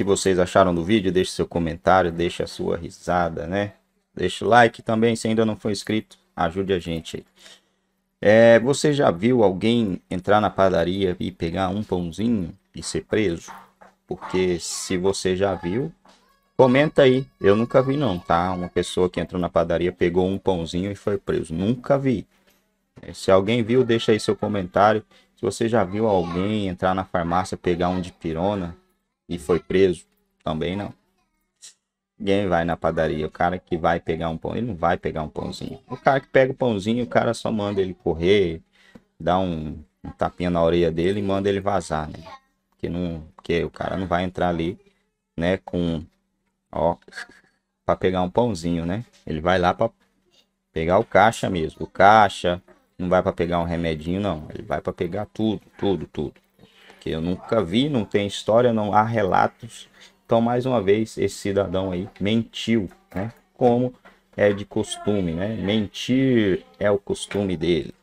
que vocês acharam do vídeo, deixe seu comentário, deixe a sua risada, né? Deixe o like também, se ainda não for inscrito, ajude a gente aí. É, você já viu alguém entrar na padaria e pegar um pãozinho e ser preso? Porque se você já viu, comenta aí. Eu nunca vi não, tá? Uma pessoa que entrou na padaria, pegou um pãozinho e foi preso. Nunca vi. É, se alguém viu, deixa aí seu comentário. Se você já viu alguém entrar na farmácia, pegar um de pirona e foi preso, também não. Ninguém vai na padaria. O cara que vai pegar um pão, ele não vai pegar um pãozinho. O cara que pega o pãozinho, o cara só manda ele correr, dá um, um tapinha na orelha dele e manda ele vazar, né? Que não, porque o cara não vai entrar ali, né, com ó, para pegar um pãozinho, né? Ele vai lá para pegar o caixa mesmo. O caixa não vai para pegar um remedinho não, ele vai para pegar tudo, tudo, tudo que eu nunca vi, não tem história, não há relatos. Então, mais uma vez, esse cidadão aí mentiu, né? Como é de costume, né? Mentir é o costume dele.